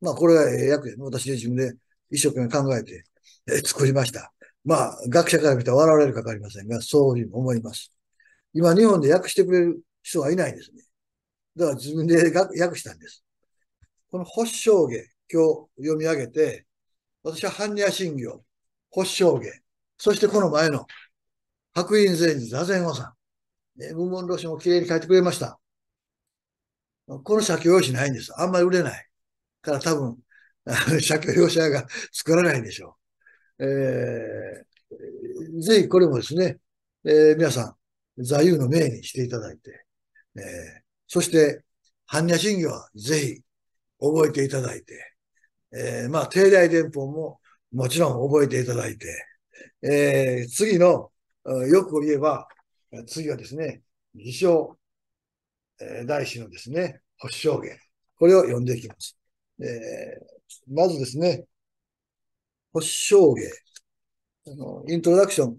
まあ、これは英訳、私自分で一生懸命考えて、え作りました。まあ、学者から見たら笑われるかわかりませんが、そういうふうに思います。今、日本で訳してくれる人はいないですね。だから自分で訳したんです。この発祥芸、今日読み上げて、私は般若心経、発祥芸、そしてこの前の白隠禅寺座禅和さん、ね、文門老師も綺麗に書いてくれました。この先用紙ないんです。あんまり売れない。から多分、借用者が作らないでしょう。えー、ぜひこれもですね、えー、皆さん、座右の銘にしていただいて、えー、そして、般若心経はぜひ覚えていただいて、えー、まあ、定大伝法ももちろん覚えていただいて、えー、次の、よく言えば、次はですね、偽証、えー、大師のですね、発証言。これを読んでいきます。えー、まずですね、保証芸。あの、イントロダクション、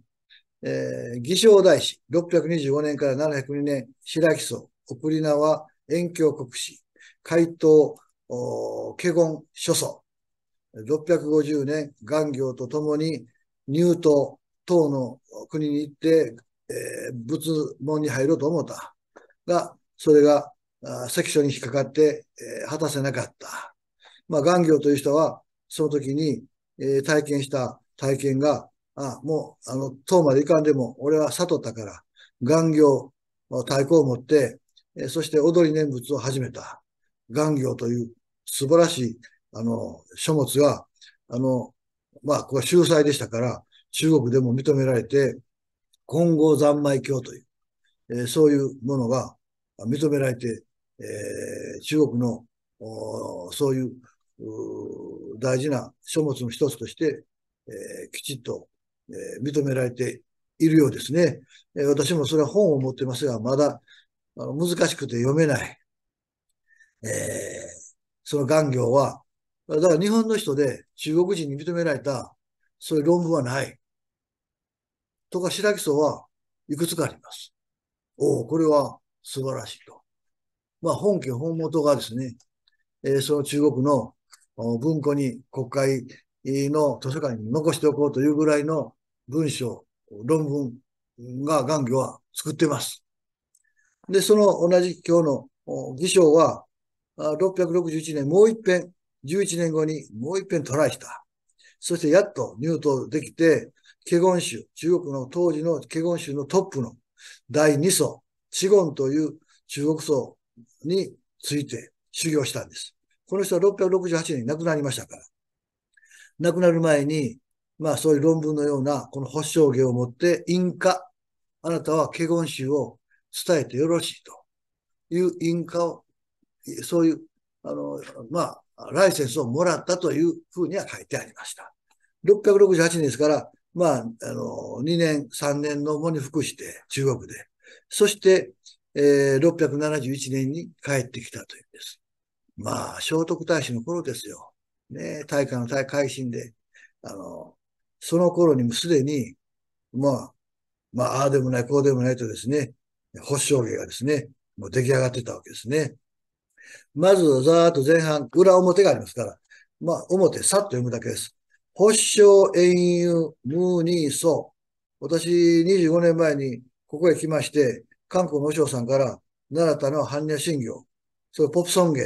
えー、偽証大師、625年から702年、白木荘、送り名は遠京国史、回答、華厳諸祖、650年、元行とともに入党、唐の国に行って、えー、仏門に入ろうと思った。が、それが、関所に引っかかって、えー、果たせなかった。まあ、願行という人は、その時に、えー、体験した体験が、あ、もう、あの、当までいかんでも、俺は悟ったから、願行、太鼓を持って、えー、そして踊り念仏を始めた。元行という素晴らしい、あの、書物が、あの、まあ、これは秀才でしたから、中国でも認められて、金剛三昧経という、えー、そういうものが認められて、えー、中国のそういう大事な書物の一つとして、えー、きちっと、えー、認められているようですね、えー。私もそれは本を持ってますが、まだあの難しくて読めない、えー、その願行は、だから日本の人で中国人に認められた、そういう論文はない。とか、白木荘はいくつかあります。おお、これは素晴らしいと。まあ、本家本元がですね、えー、その中国の文庫に国会の図書館に残しておこうというぐらいの文章、論文が元魚は作ってます。で、その同じ今日の議章は、661年もう一遍、11年後にもう一遍トライした。そしてやっと入党できて、ケゴン州、中国の当時のケゴン州のトップの第二層、チゴンという中国層について修行したんです。この人は668年に亡くなりましたから。亡くなる前に、まあそういう論文のような、この保証芸を持って、印果、あなたは華厳宗を伝えてよろしいという印果を、そういう、あの、まあ、ライセンスをもらったというふうには書いてありました。668年ですから、まあ、あの、2年、3年の後に服して中国で、そして、えー、671年に帰ってきたというんです。まあ、聖徳太子の頃ですよ。ね、大化の大改新で、あの、その頃にもすでに、まあ、まあ、ああでもない、こうでもないとですね、保証芸がですね、もう出来上がってたわけですね。まず、ざーっと前半、裏表がありますから、まあ、表、さっと読むだけです。保証遠遊無にそう。私、25年前にここへ来まして、韓国の和尚さんから、習ったの般若心経、それポップソン芸、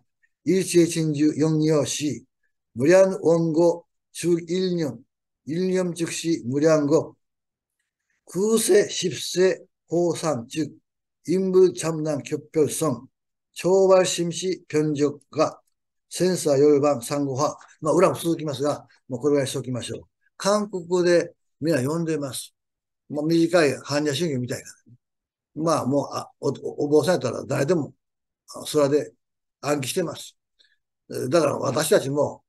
일시의진주영여시무량원고죽일념일념즉시무량고9세10세호상즉인부참난격별성초발심시변적과センサー、四、番、産後派。まあ、裏も続きますが、もうこれぐらいしておきましょう。韓国語で皆読んでます。まあ、短い般若主義みたいな。まあ、もう、あおお坊さんやったら誰でも、空で暗記してます。だから私たちも、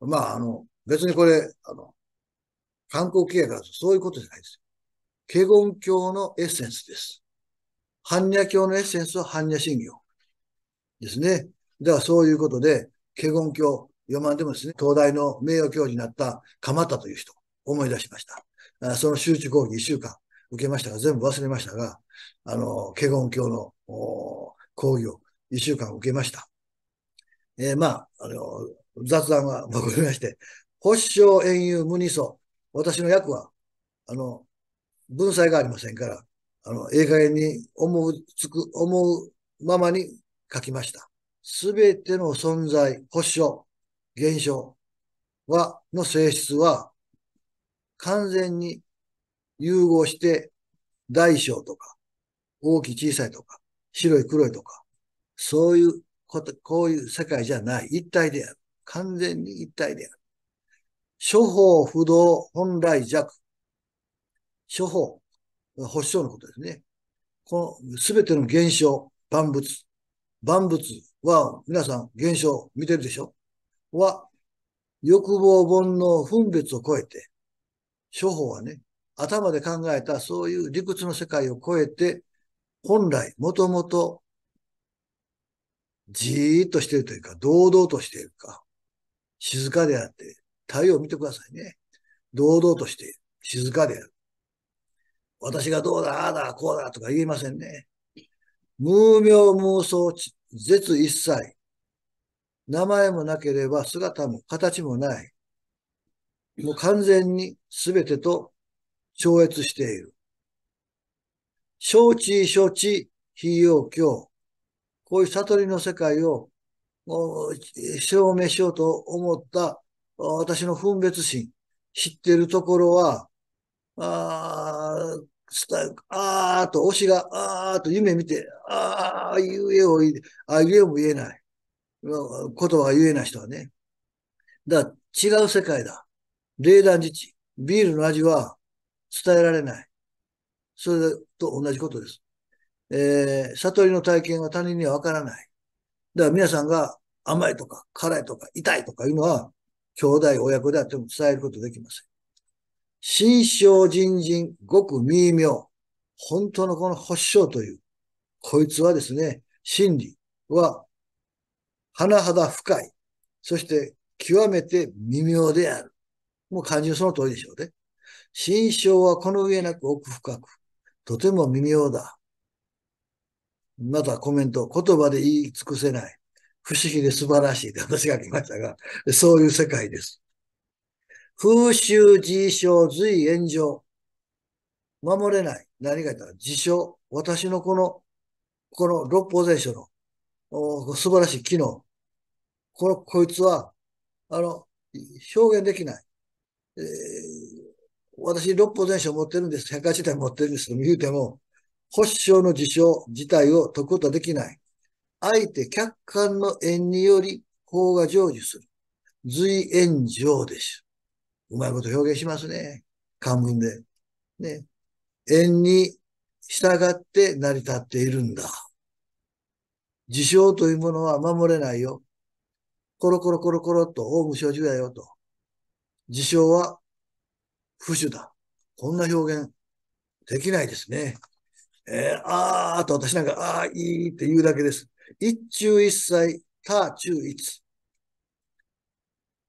まあ、あの、別にこれ、あの、観光経営だとそういうことじゃないです。華厳教のエッセンスです。般若教のエッセンスは般若心経ですね。ではそういうことで、華厳教、読まんでもですね、東大の名誉教授になった鎌田という人、思い出しました。その集中講義一週間受けましたが、全部忘れましたが、あの、華厳教の講義を一週間受けました。えー、まあ、あの、雑談が僕りまして、発祥遠遊無二層。私の役は、あの、文才がありませんから、あの、ええ加減に思うつく、思うままに書きました。すべての存在、発祥、現象は、の性質は、完全に融合して、大小とか、大きい小さいとか、白い黒いとか、そういうここういう世界じゃない。一体である。完全に一体である。処方不動本来弱。処方。保証のことですね。このすべての現象、万物。万物は、皆さん、現象見てるでしょは、欲望本能分別を超えて、処方はね、頭で考えたそういう理屈の世界を超えて、本来、もともとじーっとしているというか、堂々としているか、静かであって、太陽を見てくださいね。堂々としてる、静かである。私がどうだ、ああだ、こうだとか言えませんね。無名無想、絶一切。名前もなければ姿も形もない。もう完全に全てと超越している。承知承知、非要教。こういう悟りの世界を証明しようと思った私の分別心、知ってるところは、あああと、推しが、ああと夢見て、ああ、言えを、あ言えも言えない。言葉が言えない人はね。だ、違う世界だ。冷暖自治。ビールの味は伝えられない。それと同じことです。えー、悟りの体験は他人にはわからない。だから皆さんが甘いとか辛いとか痛いとかいうのは、兄弟親子であっても伝えることできません。心象人人、ごく微妙。本当のこの発症という、こいつはですね、真理は、甚だ深い。そして、極めて微妙である。もう漢字のその通りでしょうね。心象はこの上なく奥深く、とても微妙だ。またコメント、言葉で言い尽くせない。不思議で素晴らしいって私が来ましたが、そういう世界です。風習、辞書、随炎上。守れない。何が言ったら、辞書。私のこの、この六法全書の素晴らしい機能。この、こいつは、あの、表現できない。えー、私、六法全書持ってるんです。百科事体持ってるんです。言うても、保守症の事象自体を解くことはできない。相手客観の縁により法が成就する。随縁上です。うまいこと表現しますね。漢文で。ね。縁に従って成り立っているんだ。事象というものは守れないよ。コロコロコロコロと大無所住だよと。事象は不守だ。こんな表現できないですね。えー、あーと私なんか、あーいいって言うだけです。一中一歳、他中一。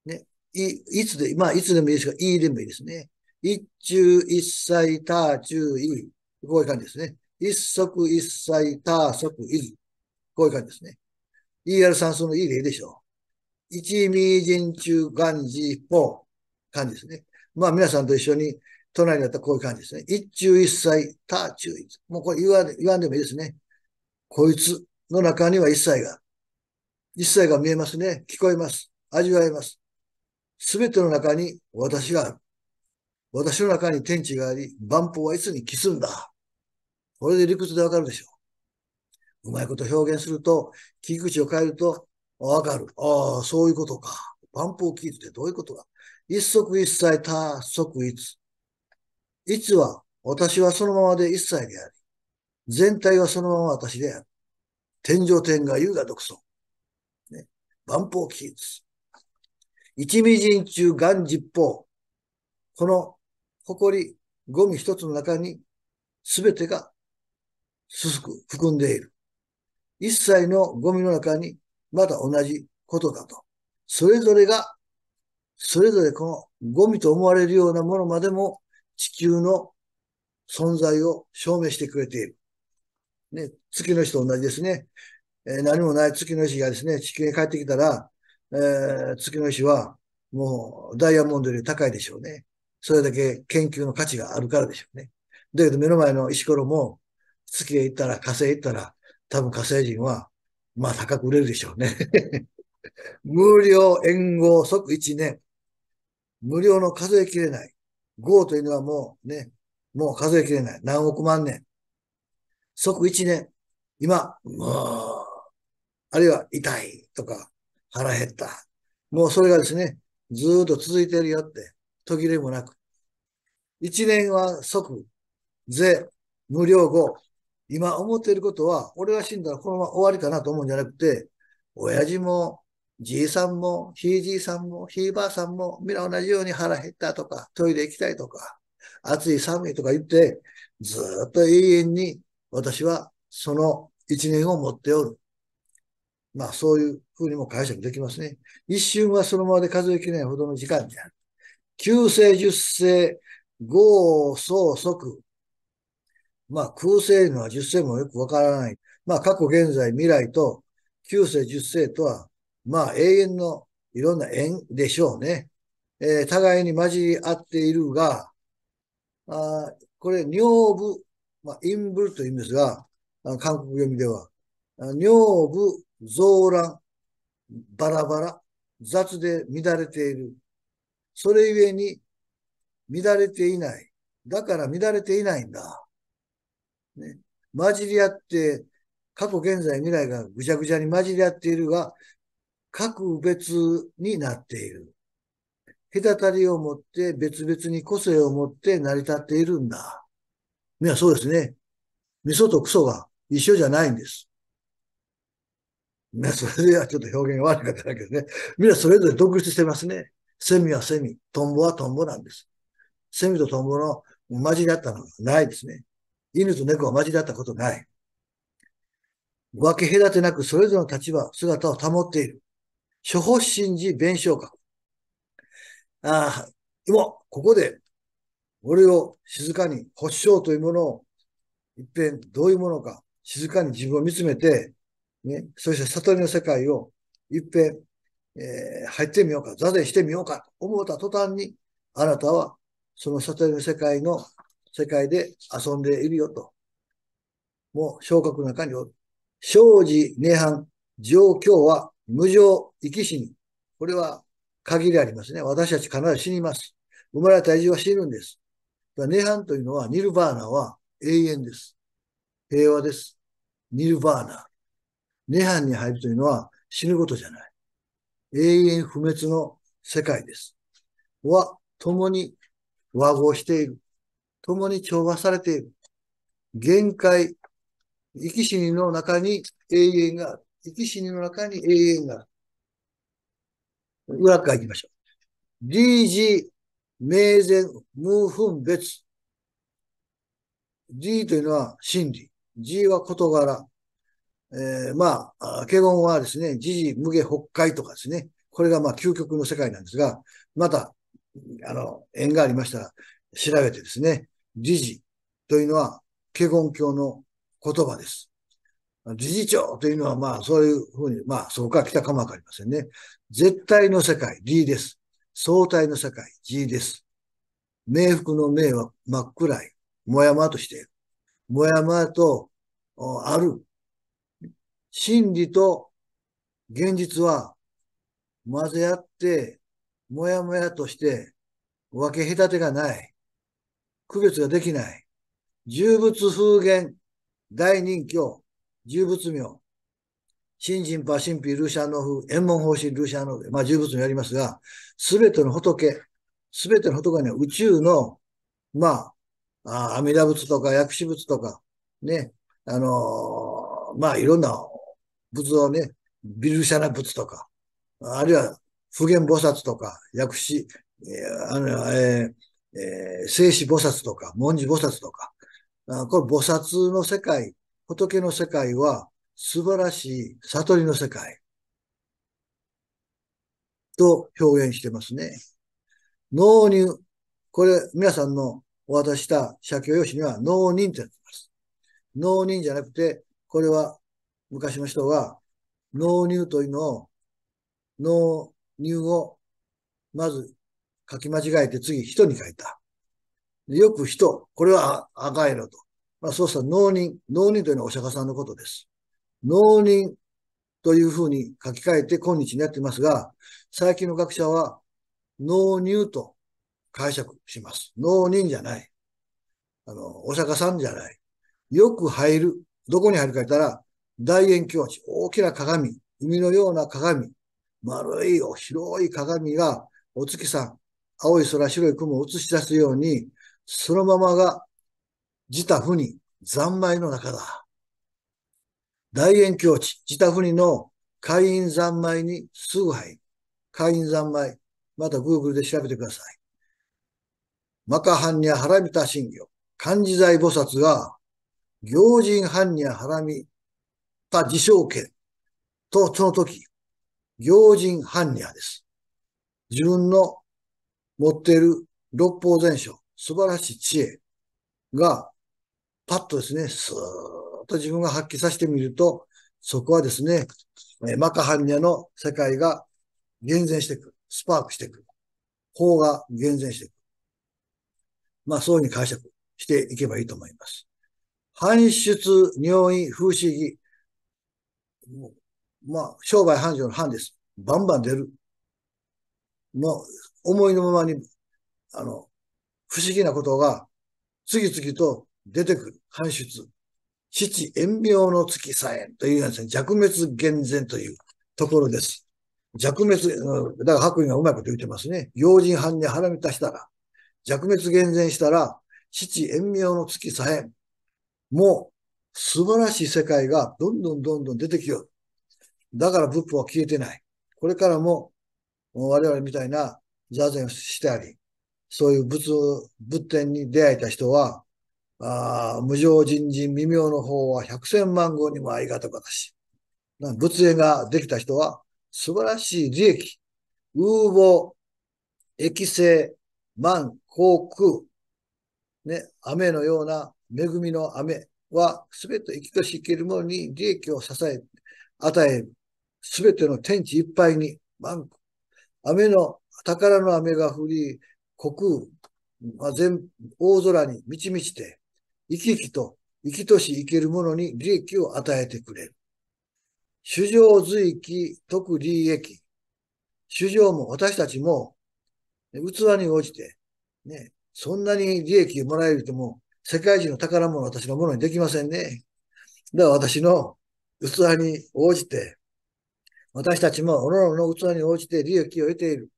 ね。い、いつで、まあ、いつでもいいですが、いいでもいいですね。一中一歳、他中い。こういう感じですね。一足一歳、他足い。こういう感じですね。ER 算数のいいでいいでしょう。一味人中元字法。感じですね。まあ、皆さんと一緒に、隣だったらこういう感じですね。一中一切、他中一。もうこれ言わ言わんでもいいですね。こいつの中には一切が。一切が見えますね。聞こえます。味わえます。すべての中に私がある。私の中に天地があり、万法はいつに帰すんだ。これで理屈でわかるでしょう。うまいこと表現すると、聞き口を変えると、わかる。ああ、そういうことか。万法を聞いてどういうことか。一足一切他足一。つは私はそのままで一切であり、全体はそのまま私である。天上天が優雅独尊。ね、万法機です。一味人中元十方。この誇り、ゴミ一つの中に全てがすすく含んでいる。一切のゴミの中にまた同じことだと。それぞれが、それぞれこのゴミと思われるようなものまでも地球の存在を証明してくれている。ね、月の日と同じですね。えー、何もない月の日がですね、地球に帰ってきたら、えー、月の日はもうダイヤモンドより高いでしょうね。それだけ研究の価値があるからでしょうね。だけど目の前の石ころも月へ行ったら火星へ行ったら多分火星人はまあ高く売れるでしょうね。無料、援護、即1年。無料の数えきれない。5というのはもうね、もう数えきれない。何億万年。即一年。今、もう、あるいは痛いとか、腹減った。もうそれがですね、ずっと続いてるよって、途切れもなく。一年は即、税、無料後。今思っていることは、俺が死んだらこのまま終わりかなと思うんじゃなくて、親父もじいさんも、ひいじいさんも、ひいばあさんも、みんな同じように腹減ったとか、トイレ行きたいとか、暑い寒いとか言って、ずっと永遠に私はその一年を持っておる。まあそういうふうにも解釈できますね。一瞬はそのままで数えきれないほどの時間じゃ。る。九世、十世、豪、宗、即。まあ空世のは十世もよくわからない。まあ過去、現在、未来と九世、十世とはまあ永遠のいろんな縁でしょうね。えー、互いに混じり合っているが、あこれ、尿部、まあ、陰部と言うんですが、韓国読みでは、尿部、増乱、バラバラ、雑で乱れている。それゆえに、乱れていない。だから乱れていないんだ。ね、混じり合って、過去、現在、未来がぐちゃぐちゃに混じり合っているが、各別になっている。隔たりを持って別々に個性を持って成り立っているんだ。ね、そうですね。味噌とクソが一緒じゃないんです。ね、それではちょっと表現が悪かったけどね。みんなそれぞれ独立してますね。セミはセミ、トンボはトンボなんです。セミとトンボの混じり合ったのがないですね。犬と猫は混じり合ったことない。分け隔てなくそれぞれの立場、姿を保っている。処方真事弁償覚。ああ、今、ここで、俺を静かに、発祥というものを、いっぺんどういうものか、静かに自分を見つめて、ね、そして悟りの世界を、いっぺん、えー、入ってみようか、座禅してみようか、と思った途端に、あなたは、その悟りの世界の、世界で遊んでいるよと。もう、昇格の中におる。生じ、涅槃、状況は無常、生き死に。これは限りありますね。私たち必ず死にます。生まれた体重は死ぬんです。涅槃というのは、ニルバーナは永遠です。平和です。ニルバーナ。涅槃に入るというのは死ぬことじゃない。永遠不滅の世界です。は、共に和合している。共に調和されている。限界、生き死にの中に永遠がある。生き死にの中に永遠がある。裏側行きましょう。DG、名前、無分別。D というのは真理。G は事柄。えー、まあ、ケゴンはですね、時事、無下、北海とかですね。これがまあ究極の世界なんですが、また、あの、縁がありましたら調べてですね、時事というのは、ケゴン教の言葉です。理事長というのはまあそういうふうに、まあそうか来たかもわかりませんね。絶対の世界、D です。相対の世界、G です。冥福の冥は真っ暗い、もやまとしている。もやまとある。真理と現実は混ぜ合って、もやもやとして分け隔てがない。区別ができない。重物風言、大人教、十仏名、新人パ神秘ルシャノフ、縁門方針ルシャノフ、まあ十仏名やりますが、すべての仏、すべての仏には宇宙の、まあ、あ阿弥陀仏とか薬師仏とか、ね、あのー、まあいろんな仏像ね、ビルシャナ仏とか、あるいは普賢菩薩とか、薬師、えあの、えー、えー、聖菩薩とか、文字菩薩とか、あこれ菩薩の世界仏の世界は素晴らしい悟りの世界と表現してますね。納入。これ、皆さんのお渡した写経用紙には納人ってなってます。納人じゃなくて、これは昔の人は納入というのを、納入をまず書き間違えて次人に書いた。よく人、これは赤色と。まあ、そうした農人、農人というのはお釈迦さんのことです。農人というふうに書き換えて今日にやっていますが、最近の学者は農入と解釈します。農人じゃない。あの、お釈迦さんじゃない。よく入る。どこに入るか言ったら、大円境地、大きな鏡、海のような鏡、丸い広い鏡がお月さん、青い空、白い雲を映し出すように、そのままが自他不に三昧の中だ。大円境地、自他不にの会員三昧にすぐ入る。会員三昧。また Google で調べてください。マカハンニャハラミタ神行。漢字財菩薩が、行人ハンニャハラミタ自称権と、その時、行人ハンニャです。自分の持っている六方全書、素晴らしい知恵がパッとですね、スーッと自分が発揮させてみると、そこはですね、マカハンニャの世界が厳然していく。スパークしていく。法が厳然していく。まあ、そういうふうに解釈していけばいいと思います。搬出、尿意、風刺儀。まあ、商売繁盛の繁です。バンバン出る。もう、思いのままに、あの、不思議なことが、次々と出てくる、搬出。七延病の月さえというですね、弱滅厳然というところです。弱滅、だから白衣がうまいこと言ってますね。用心犯に腹満たしたら、弱滅厳然したら、七延病の月さえもう素晴らしい世界がどんどんどんどん出てきよう。だから仏法は消えてない。これからも我々みたいな座禅をしてあり、そういう仏、仏典に出会えた人は、あ無常人人微妙の方は百千万号にも相方かだし。仏影ができた人は素晴らしい利益、ウーボ、液性、万、航空、ね、雨のような恵みの雨はすべて生きとし生けるものに利益を支え、与える。すべての天地いっぱいに万、雨の、宝の雨が降り、国空、まあ、全、大空に満ち満ちて、生き生きと、生きとし生けるものに利益を与えてくれる。主情随記、特利益。主情も私たちも、器に応じて、ね、そんなに利益もらえるとも、世界中の宝物私のものにできませんね。だから私の器に応じて、私たちもおののの器に応じて利益を得ている。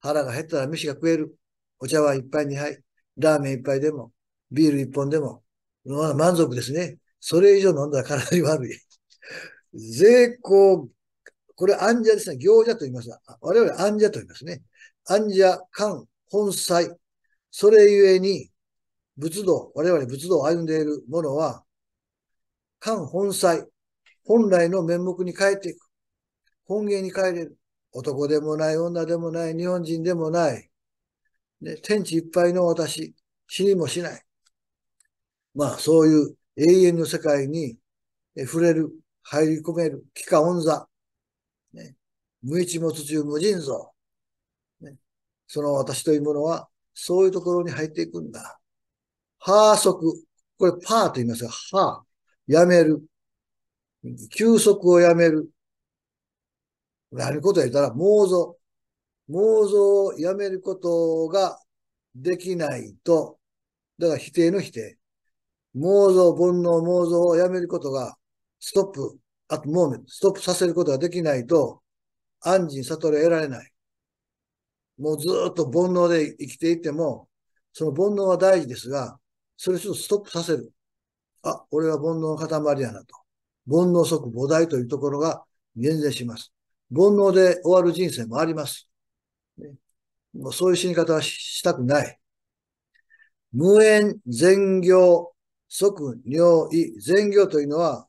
腹が減ったら飯が食える。お茶碗一杯二杯、ラーメン一杯でも、ビール一本でも、満足ですね。それ以上飲んだら体に悪い。税行、これ安者ですね。行者と言いますが、我々安者と言いますね。安者、官、本妻。それゆえに、仏道、我々仏道を歩んでいるものは、官本妻、本来の面目に変えていく。本源にえれる。男でもない、女でもない、日本人でもない。ね、天地いっぱいの私、死にもしない。まあそういう永遠の世界に触れる、入り込める、気化音座、ね、無一物中無尽蔵、ね、その私というものはそういうところに入っていくんだ。はー足、これパーと言いますが、はー、やめる、休息をやめる。何こと言ったら、妄想。妄想をやめることができないと、だから否定の否定。妄想、煩悩、妄想をやめることが、ストップ、あともう、ストップさせることができないと、安心、悟りを得られない。もうずっと煩悩で生きていても、その煩悩は大事ですが、それちょっとストップさせる。あ、俺は煩悩の塊やなと。煩悩即菩提というところが減税します。煩悩で終わる人生もあります。もうそういう死に方はしたくない。無縁、善行、即尿意、善行というのは、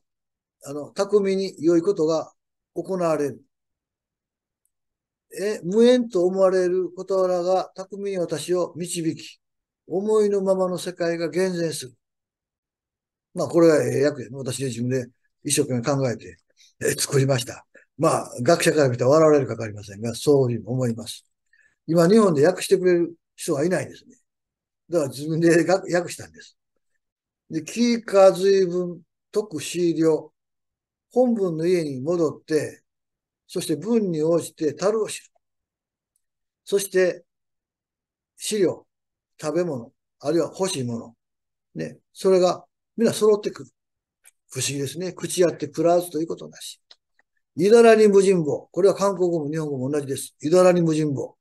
あの、巧みに良いことが行われる。え、無縁と思われる事柄が巧みに私を導き、思いのままの世界が厳然する。まあ、これがえ役や、ね。私で自分で一生懸命考えて、え作りました。まあ、学者から見たら笑われるかわかりませんが、そういうふうに思います。今、日本で訳してくれる人はいないんですね。だから自分で訳したんです。で、木か随分、徳資料、本文の家に戻って、そして文に応じて樽を知る。そして、資料、食べ物、あるいは欲しいもの。ね、それが皆揃ってくる。不思議ですね。口やって食らわずということなし。いだらに無人坊。これは韓国語も日本語も同じです。いだらに無人坊。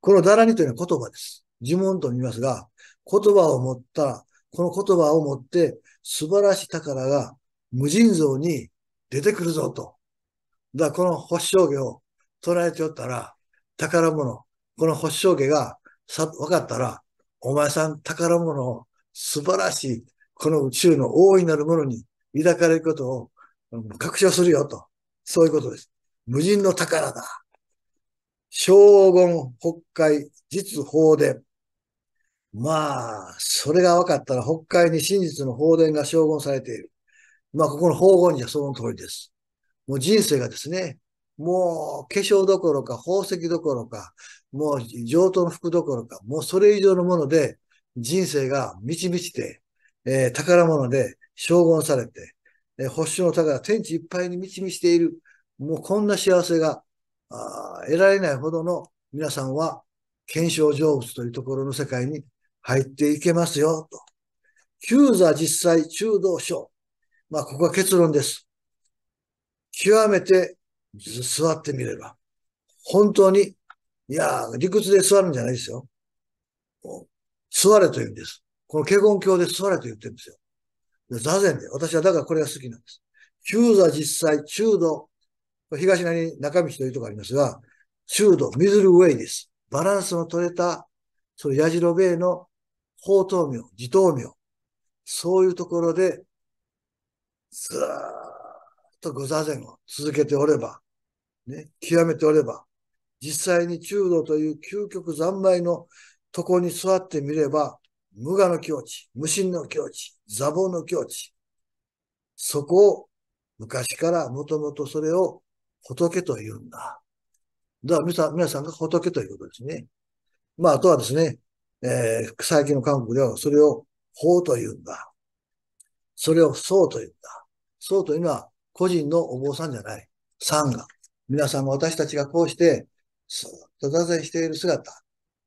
このだらにというのは言葉です。呪文と見ますが、言葉を持ったこの言葉を持って素晴らしい宝が無尽蔵に出てくるぞと。だからこの保証家を捉えておったら、宝物、この保証家がさ分かったら、お前さん宝物を素晴らしい、この宇宙の大いなるものに抱かれることを確証するよと。そういうことです。無人の宝だ。荘言北海実法伝。まあ、それが分かったら、北海に真実の放電が称言されている。まあ、ここの方言じゃその通りです。もう人生がですね、もう化粧どころか宝石どころか、もう上等の服どころか、もうそれ以上のもので人生が満ち満ちて、えー、宝物で称言されて、えー、保守の宝、天地いっぱいに満ち満ちている。もうこんな幸せが得られないほどの皆さんは、検証成仏というところの世界に入っていけますよ、と。旧座実際中道症。まあ、ここは結論です。極めて座ってみれば、本当に、いや理屈で座るんじゃないですよ。座れと言うんです。この華厳経で座れと言ってるんですよ。座禅で。私はだからこれが好きなんです。旧座実際中道。東側に中道というとこありますが、中道、ミズルウェイです。バランスの取れた、その矢印の宝刀名、自頭名、そういうところで、ずーっとご座禅を続けておれば、ね、極めておれば、実際に中道という究極三昧のとこに座ってみれば、無我の境地、無心の境地、座房の境地、そこを昔からもともとそれを仏と言うんだ。だから皆さんが仏ということですね。まあ、あとはですね、えー、最近の韓国ではそれを法と言うんだ。それを僧と言うんだ。僧というのは個人のお坊さんじゃない。三が。皆さんが私たちがこうして、とだぜしている姿、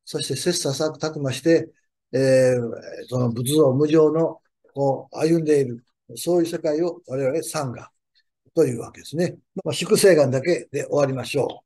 そして切磋琢磨して、えー、その仏像無常のこう歩んでいる、そういう世界を我々三がというわけですね。まあ、粛清眼だけで終わりましょう。